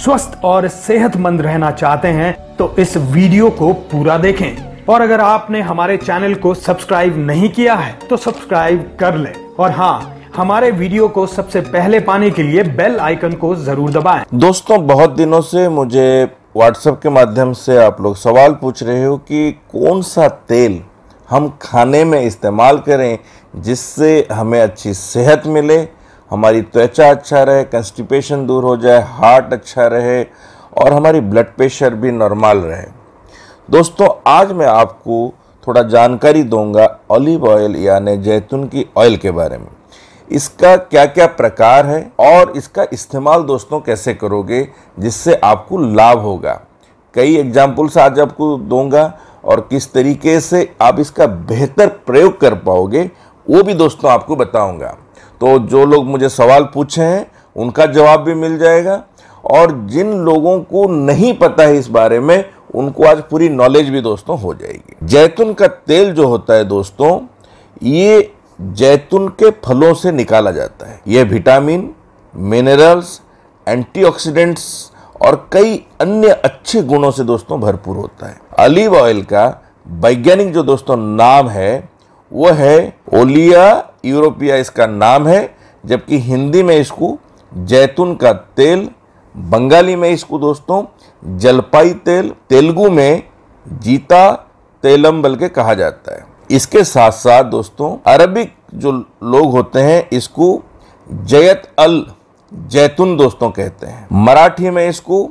स्वस्थ और सेहतमंद रहना चाहते हैं तो इस वीडियो को पूरा देखें और अगर आपने हमारे चैनल को सब्सक्राइब नहीं किया है तो सब्सक्राइब कर लें और हाँ हमारे वीडियो को सबसे पहले पाने के लिए बेल आइकन को जरूर दबाएं। दोस्तों बहुत दिनों से मुझे व्हाट्सएप के माध्यम से आप लोग सवाल पूछ रहे हो कि कौन सा तेल हम खाने में इस्तेमाल करें जिससे हमें अच्छी सेहत मिले हमारी त्वचा अच्छा रहे कंस्टिपेशन दूर हो जाए हार्ट अच्छा रहे और हमारी ब्लड प्रेशर भी नॉर्मल रहे दोस्तों आज मैं आपको थोड़ा जानकारी दूंगा ऑलिव ऑयल यानी जैतून की ऑयल के बारे में इसका क्या क्या प्रकार है और इसका इस्तेमाल दोस्तों कैसे करोगे जिससे आपको लाभ होगा कई एग्जाम्पल्स आज आपको दूंगा और किस तरीके से आप इसका बेहतर प्रयोग कर पाओगे वो भी दोस्तों आपको बताऊंगा तो जो लोग मुझे सवाल पूछे हैं उनका जवाब भी मिल जाएगा और जिन लोगों को नहीं पता है इस बारे में उनको आज पूरी नॉलेज भी दोस्तों हो जाएगी जैतून का तेल जो होता है दोस्तों ये जैतून के फलों से निकाला जाता है ये विटामिन मिनरल्स एंटीऑक्सीडेंट्स और कई अन्य अच्छे गुणों से दोस्तों भरपूर होता है अलीव ऑयल का वैज्ञानिक जो दोस्तों नाम है वो है ओलिया यूरोपिया इसका नाम है जबकि हिंदी में इसको जैतून का तेल बंगाली में इसको दोस्तों जलपाई तेल तेलुगु में जीता तेलम बल के कहा जाता है इसके साथ साथ दोस्तों अरबिक जो लोग होते हैं इसको जयत अल जैतून दोस्तों कहते हैं मराठी में इसको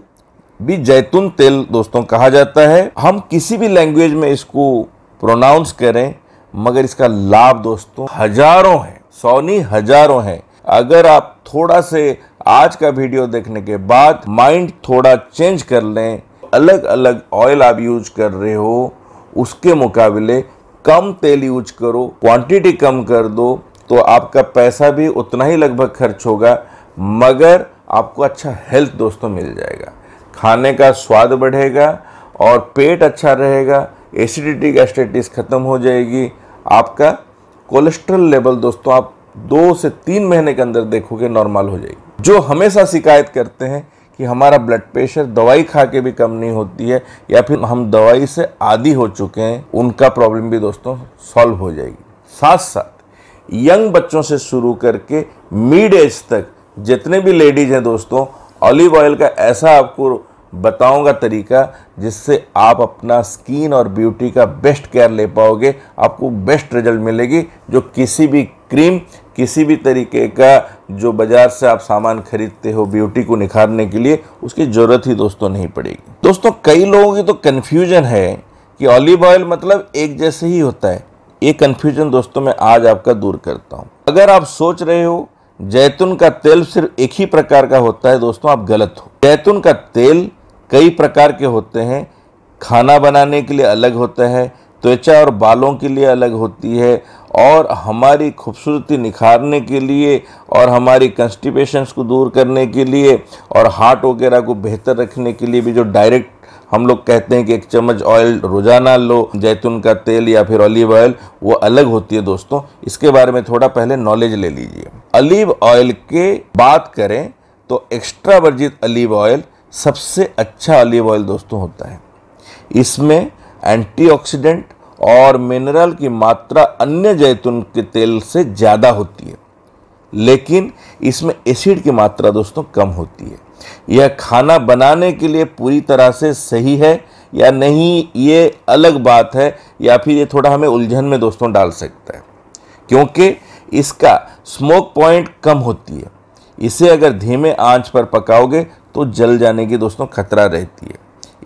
भी जैतून तेल दोस्तों कहा जाता है हम किसी भी लैंग्वेज में इसको प्रोनाउंस करें मगर इसका लाभ दोस्तों हजारों है सोनी हजारों है अगर आप थोड़ा से आज का वीडियो देखने के बाद माइंड थोड़ा चेंज कर लें अलग अलग ऑयल आप यूज कर रहे हो उसके मुकाबले कम तेल यूज करो क्वांटिटी कम कर दो तो आपका पैसा भी उतना ही लगभग खर्च होगा मगर आपको अच्छा हेल्थ दोस्तों मिल जाएगा खाने का स्वाद बढ़ेगा और पेट अच्छा रहेगा एसिडिटी गैस्ट्राइटिस ख़त्म हो जाएगी आपका कोलेस्ट्रॉल लेवल दोस्तों आप दो से तीन महीने के अंदर देखोगे नॉर्मल हो जाएगी जो हमेशा शिकायत करते हैं कि हमारा ब्लड प्रेशर दवाई खा के भी कम नहीं होती है या फिर हम दवाई से आदि हो चुके हैं उनका प्रॉब्लम भी दोस्तों सॉल्व हो जाएगी साथ साथ यंग बच्चों से शुरू करके मिड एज तक जितने भी लेडीज हैं दोस्तों ऑलिव ऑयल का ऐसा आपको बताऊंगा तरीका जिससे आप अपना स्किन और ब्यूटी का बेस्ट केयर ले पाओगे आपको बेस्ट रिजल्ट मिलेगी जो किसी भी क्रीम किसी भी तरीके का जो बाज़ार से आप सामान खरीदते हो ब्यूटी को निखारने के लिए उसकी ज़रूरत ही दोस्तों नहीं पड़ेगी दोस्तों कई लोगों की तो कन्फ्यूजन है कि ऑलिव ऑयल मतलब एक जैसे ही होता है ये कन्फ्यूजन दोस्तों मैं आज आपका दूर करता हूँ अगर आप सोच रहे हो जैतून का तेल सिर्फ एक ही प्रकार का होता है दोस्तों आप गलत हो जैतून का तेल कई प्रकार के होते हैं खाना बनाने के लिए अलग होता है त्वचा और बालों के लिए अलग होती है और हमारी खूबसूरती निखारने के लिए और हमारी कंस्टिपेशंस को दूर करने के लिए और हार्ट वगैरह को बेहतर रखने के लिए भी जो डायरेक्ट हम लोग कहते हैं कि एक चम्मच ऑयल रोज़ाना लो जैतून का तेल या फिर ऑलिव ऑयल वो अलग होती है दोस्तों इसके बारे में थोड़ा पहले नॉलेज ले लीजिए ऑलिव ऑयल के बात करें तो एक्स्ट्रा वर्जित ऑलिव ऑयल सबसे अच्छा ऑलिव ऑयल दोस्तों होता है इसमें एंटीऑक्सीडेंट और मिनरल की मात्रा अन्य जैतून के तेल से ज़्यादा होती है लेकिन इसमें एसिड की मात्रा दोस्तों कम होती है यह खाना बनाने के लिए पूरी तरह से सही है या नहीं ये अलग बात है या फिर ये थोड़ा हमें उलझन में दोस्तों डाल सकता है क्योंकि इसका स्मोक पॉइंट कम होती है इसे अगर धीमे आंच पर पकाओगे तो जल जाने की दोस्तों खतरा रहती है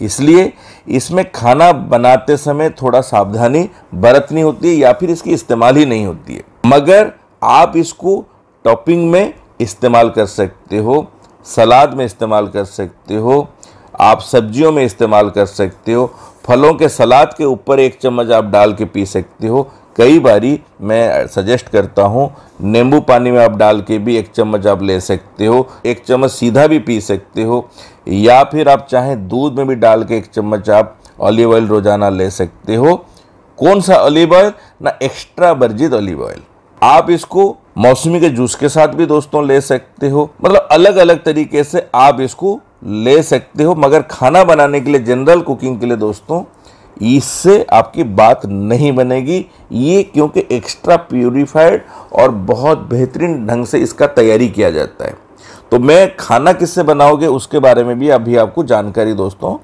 इसलिए इसमें खाना बनाते समय थोड़ा सावधानी बरतनी होती है या फिर इसकी इस्तेमाल ही नहीं होती है मगर आप इसको टॉपिंग में इस्तेमाल कर सकते हो सलाद में इस्तेमाल कर सकते हो आप सब्जियों में इस्तेमाल कर सकते हो फलों के सलाद के ऊपर एक चम्मच आप डाल के पी सकते हो कई बारी मैं सजेस्ट करता हूँ नींबू पानी में आप डाल के भी एक चम्मच आप ले सकते हो एक चम्मच सीधा भी पी सकते हो या फिर आप चाहें दूध में भी डाल के एक चम्मच आप ऑलिव ऑयल रोज़ाना ले सकते हो कौन सा ऑलिव ऑयल ना एक्स्ट्रा वर्जित ऑलिव ऑयल आप इसको मौसमी के जूस के साथ भी दोस्तों ले सकते हो मतलब अलग अलग तरीके से आप इसको ले सकते हो मगर खाना बनाने के लिए जनरल कुकिंग के लिए दोस्तों इससे आपकी बात नहीं बनेगी ये क्योंकि एक्स्ट्रा प्योरीफाइड और बहुत बेहतरीन ढंग से इसका तैयारी किया जाता है तो मैं खाना किससे बनाओगे उसके बारे में भी अभी आपको जानकारी दोस्तों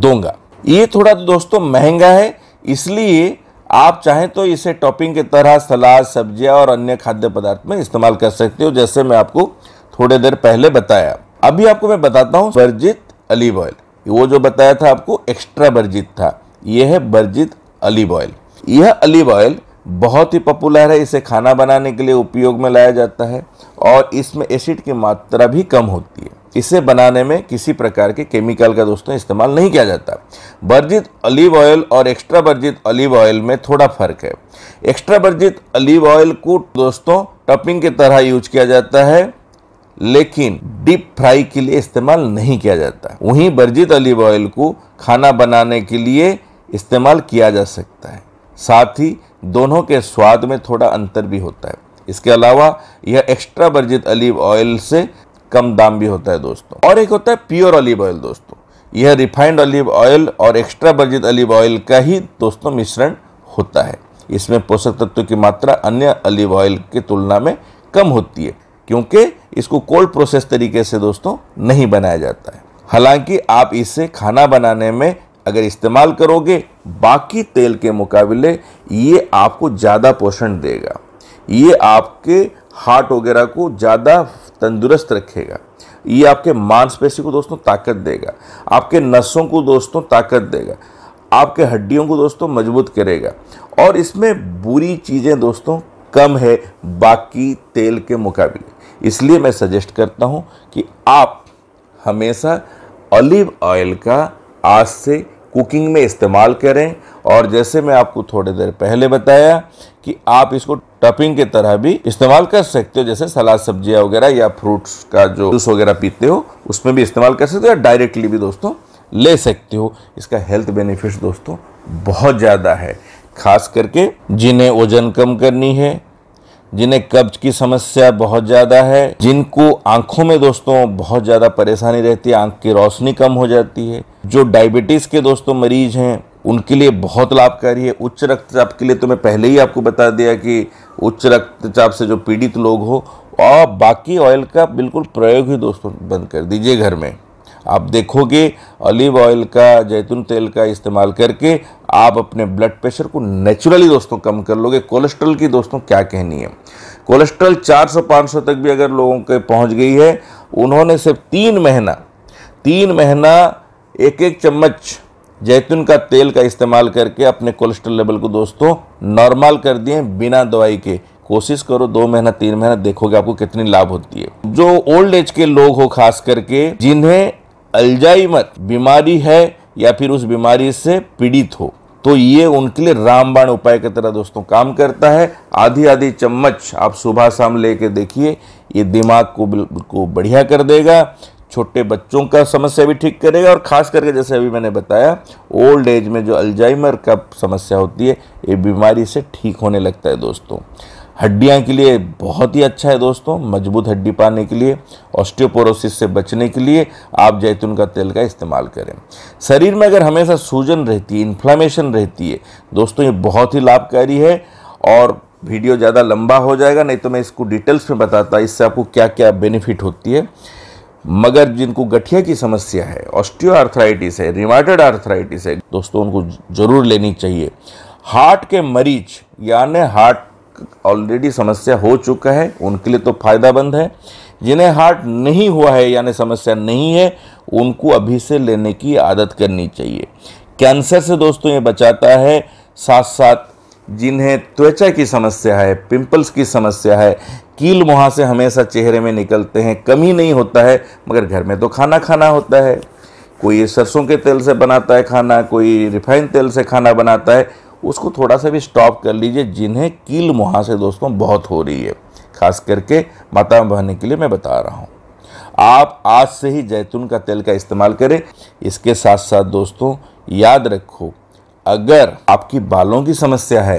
दूंगा ये थोड़ा तो दोस्तों महंगा है इसलिए आप चाहें तो इसे टॉपिंग के तरह सलाद सब्जियाँ और अन्य खाद्य पदार्थ में इस्तेमाल कर सकते हो जैसे मैं आपको थोड़ी देर पहले बताया अभी आपको मैं बताता हूँ बर्जित अलिव ऑयल वो जो बताया था आपको एक्स्ट्रा बर्जित था यह है बर्जित अलीव ऑयल यह अलीव ऑयल बहुत ही पॉपुलर है इसे खाना बनाने के लिए उपयोग में लाया जाता है और इसमें एसिड की मात्रा भी कम होती है इसे बनाने में किसी प्रकार के केमिकल का दोस्तों इस्तेमाल नहीं किया जाता वर्जित अलीव ऑयल और एक्स्ट्रा वर्जित अलीव ऑयल में थोड़ा फर्क है एक्स्ट्रा वर्जित अलीव ऑयल को दोस्तों टपिंग की तरह यूज किया जाता है लेकिन डीप फ्राई के लिए इस्तेमाल नहीं किया जाता वहीं बर्जित ऑलिव ऑयल को खाना बनाने के लिए इस्तेमाल किया जा सकता है साथ ही दोनों के स्वाद में थोड़ा अंतर भी होता है इसके अलावा यह एक्स्ट्रा बर्जित ऑलिव ऑयल से कम दाम भी होता है दोस्तों और एक होता है प्योर ऑलिव ऑयल दोस्तों यह रिफाइंड ऑलिव ऑयल और एक्स्ट्रा वर्जित ऑलिव ऑयल का ही दोस्तों मिश्रण होता है इसमें पोषक तत्व की मात्रा अन्य ऑलिव ऑयल की तुलना में कम होती है क्योंकि इसको कोल्ड प्रोसेस तरीके से दोस्तों नहीं बनाया जाता है हालांकि आप इसे खाना बनाने में अगर इस्तेमाल करोगे बाकी तेल के मुकाबले ये आपको ज़्यादा पोषण देगा ये आपके हार्ट वगैरह को ज़्यादा तंदुरुस्त रखेगा ये आपके मांसपेशी को दोस्तों ताकत देगा आपके नसों को दोस्तों ताकत देगा आपके हड्डियों को दोस्तों मजबूत करेगा और इसमें बुरी चीज़ें दोस्तों कम है बाकी तेल के मुकाबले इसलिए मैं सजेस्ट करता हूँ कि आप हमेशा ऑलिव ऑयल का आज से कुकिंग में इस्तेमाल करें और जैसे मैं आपको थोड़ी देर पहले बताया कि आप इसको टपिंग के तरह भी इस्तेमाल कर सकते हो जैसे सलाद सब्जियाँ वगैरह या फ्रूट्स का जो जूस वगैरह पीते हो उसमें भी इस्तेमाल कर सकते हो या डायरेक्टली भी दोस्तों ले सकते हो इसका हेल्थ बेनिफिट्स दोस्तों बहुत ज़्यादा है खास करके जिन्हें वजन कम करनी है जिन्हें कब्ज की समस्या बहुत ज़्यादा है जिनको आंखों में दोस्तों बहुत ज़्यादा परेशानी रहती है आंख की रोशनी कम हो जाती है जो डायबिटीज़ के दोस्तों मरीज हैं उनके लिए बहुत लाभकारी है उच्च रक्तचाप के लिए तो मैं पहले ही आपको बता दिया कि उच्च रक्तचाप से जो पीड़ित लोग हो और बाकी ऑयल का बिल्कुल प्रयोग ही दोस्तों बंद कर दीजिए घर में आप देखोगे ऑलिव ऑयल का जैतून तेल का इस्तेमाल करके आप अपने ब्लड प्रेशर को नेचुरली दोस्तों कम कर लोगे कोलेस्ट्रॉल की दोस्तों क्या कहनी है कोलेस्ट्रॉल 400-500 तक भी अगर लोगों के पहुंच गई है उन्होंने सिर्फ तीन महीना तीन महीना एक एक चम्मच जैतून का तेल का इस्तेमाल करके अपने कोलेस्ट्रॉल लेवल को दोस्तों नॉर्मल कर दिए बिना दवाई के कोशिश करो दो महीना तीन महीना देखोगे आपको कितनी लाभ होती है जो ओल्ड एज के लोग हो खास करके जिन्हें अल्जाइमर बीमारी है या फिर उस बीमारी से पीड़ित हो तो ये उनके लिए रामबाण उपाय की तरह दोस्तों काम करता है आधी आधी चम्मच आप सुबह शाम ले कर देखिए ये दिमाग को को बढ़िया कर देगा छोटे बच्चों का समस्या भी ठीक करेगा और ख़ास करके जैसे अभी मैंने बताया ओल्ड एज में जो अल्जाइमर का समस्या होती है ये बीमारी से ठीक होने लगता है दोस्तों हड्डियाँ के लिए बहुत ही अच्छा है दोस्तों मजबूत हड्डी पाने के लिए ऑस्टियोपोरोसिस से बचने के लिए आप जैतून का तेल का इस्तेमाल करें शरीर में अगर हमेशा सूजन रहती है इन्फ्लामेशन रहती है दोस्तों ये बहुत ही लाभकारी है और वीडियो ज़्यादा लंबा हो जाएगा नहीं तो मैं इसको डिटेल्स में बताता इससे आपको क्या क्या बेनिफिट होती है मगर जिनको गठिया की समस्या है ऑस्टियो आर्थराइटिस है रिमाटेड आर्थराइटिस है दोस्तों उनको जरूर लेनी चाहिए हार्ट के मरीज यानी हार्ट ऑलरेडी समस्या हो चुका है उनके लिए तो फायदाबंद है जिन्हें हार्ट नहीं हुआ है यानी समस्या नहीं है उनको अभी से लेने की आदत करनी चाहिए कैंसर से दोस्तों ये बचाता है साथ साथ जिन्हें त्वचा की समस्या है पिंपल्स की समस्या है कील मुहा से हमेशा चेहरे में निकलते हैं कमी नहीं होता है मगर घर में तो खाना खाना होता है कोई सरसों के तेल से बनाता है खाना कोई रिफाइंड तेल से खाना बनाता है उसको थोड़ा सा भी स्टॉप कर लीजिए जिन्हें कील मुहा से दोस्तों बहुत हो रही है खास करके माता बहने के लिए मैं बता रहा हूँ आप आज से ही जैतून का तेल का इस्तेमाल करें इसके साथ साथ दोस्तों याद रखो अगर आपकी बालों की समस्या है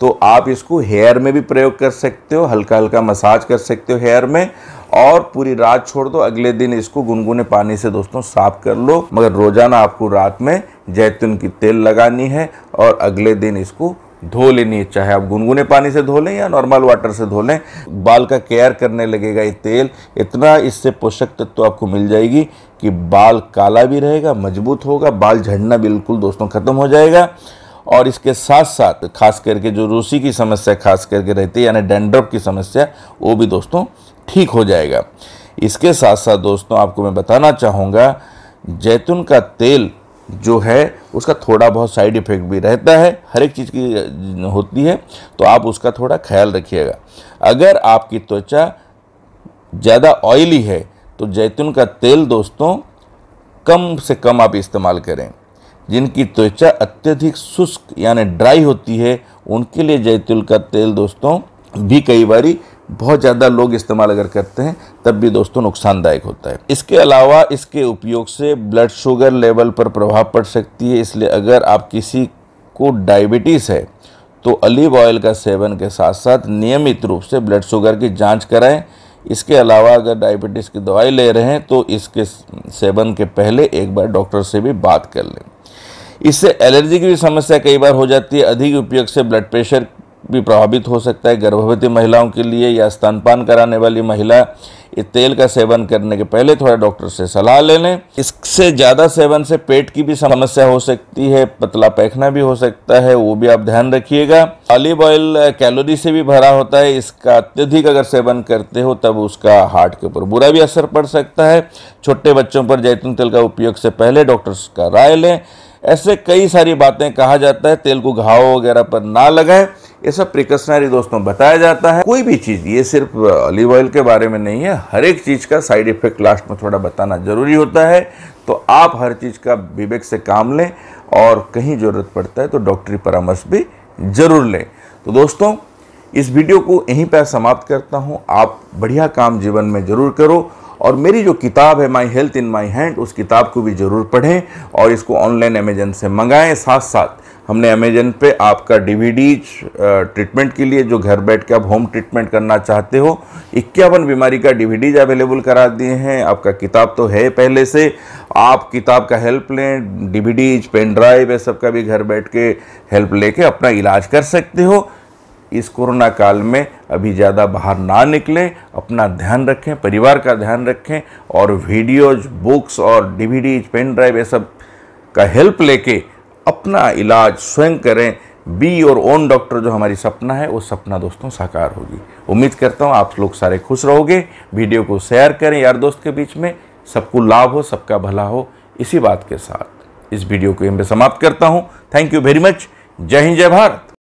तो आप इसको हेयर में भी प्रयोग कर सकते हो हल्का हल्का मसाज कर सकते हो हेयर में और पूरी रात छोड़ दो अगले दिन इसको गुनगुने पानी से दोस्तों साफ कर लो मगर रोजाना आपको रात में जैतून की तेल लगानी है और अगले दिन इसको धो लेनी है चाहे आप गुनगुने पानी से धो लें या नॉर्मल वाटर से धो लें बाल का केयर करने लगेगा ये तेल इतना इससे पोषक तत्व तो आपको मिल जाएगी कि बाल काला भी रहेगा मजबूत होगा बाल झड़ना बिल्कुल दोस्तों ख़त्म हो जाएगा और इसके साथ साथ खास करके जो रूसी की समस्या खास करके रहती है यानी डेंड्रप की समस्या वो भी दोस्तों ठीक हो जाएगा इसके साथ साथ दोस्तों आपको मैं बताना चाहूँगा जैतून का तेल जो है उसका थोड़ा बहुत साइड इफ़ेक्ट भी रहता है हर एक चीज़ की होती है तो आप उसका थोड़ा ख्याल रखिएगा अगर आपकी त्वचा ज़्यादा ऑयली है तो जैतून का तेल दोस्तों कम से कम आप इस्तेमाल करें जिनकी त्वचा अत्यधिक शुष्क यानी ड्राई होती है उनके लिए जैतून का तेल दोस्तों भी कई बारी बहुत ज़्यादा लोग इस्तेमाल अगर करते हैं तब भी दोस्तों नुकसानदायक होता है इसके अलावा इसके उपयोग से ब्लड शुगर लेवल पर प्रभाव पड़ सकती है इसलिए अगर आप किसी को डायबिटीज़ है तो अलीव ऑयल का सेवन के साथ साथ नियमित रूप से ब्लड शुगर की जांच कराएं इसके अलावा अगर डायबिटीज़ की दवाई ले रहे हैं तो इसके सेवन के पहले एक बार डॉक्टर से भी बात कर लें इससे एलर्जी की भी समस्या कई बार हो जाती है अधिक उपयोग से ब्लड प्रेशर भी प्रभावित हो सकता है गर्भवती महिलाओं के लिए या स्तनपान कराने वाली महिला ये तेल का सेवन करने के पहले थोड़ा डॉक्टर से सलाह ले लें इससे ज़्यादा सेवन से पेट की भी समस्या हो सकती है पतला पैखना भी हो सकता है वो भी आप ध्यान रखिएगा ऑलिव ऑयल कैलोरी से भी भरा होता है इसका अत्यधिक अगर सेवन करते हो तब उसका हार्ट के ऊपर बुरा भी असर पड़ सकता है छोटे बच्चों पर जैतून तेल का उपयोग से पहले डॉक्टर का राय लें ऐसे कई सारी बातें कहा जाता है तेल को घाव वगैरह पर ना लगाएं ये सब प्रिकॉशनरी दोस्तों बताया जाता है कोई भी चीज़ ये सिर्फ ऑलिव ऑयल के बारे में नहीं है हर एक चीज़ का साइड इफेक्ट लास्ट में थोड़ा बताना ज़रूरी होता है तो आप हर चीज़ का विवेक से काम लें और कहीं ज़रूरत पड़ता है तो डॉक्टरी परामर्श भी ज़रूर लें तो दोस्तों इस वीडियो को यहीं पर समाप्त करता हूँ आप बढ़िया काम जीवन में ज़रूर करो और मेरी जो किताब है my health in my hand उस किताब को भी ज़रूर पढ़ें और इसको ऑनलाइन अमेजन से मंगाएं साथ साथ हमने अमेजन पे आपका डीवीडी ट्रीटमेंट के लिए जो घर बैठ के आप होम ट्रीटमेंट करना चाहते हो इक्यावन बीमारी का डीवीडीज अवेलेबल करा दिए हैं आपका किताब तो है पहले से आप किताब का हेल्प लें डीवीडीज पेन ड्राइव ये सब का भी घर बैठ के हेल्प लेके अपना इलाज कर सकते हो इस कोरोना काल में अभी ज़्यादा बाहर ना निकलें अपना ध्यान रखें परिवार का ध्यान रखें और वीडियोज बुक्स और डीवीडीज पेन ड्राइव ये सब का हेल्प लेके अपना इलाज स्वयं करें बी और ओन डॉक्टर जो हमारी सपना है वो सपना दोस्तों साकार होगी उम्मीद करता हूँ आप लोग सारे खुश रहोगे वीडियो को शेयर करें यार दोस्त के बीच में सबको लाभ हो सबका भला हो इसी बात के साथ इस वीडियो को मैं समाप्त करता हूँ थैंक यू वेरी मच जय हिंद जय भारत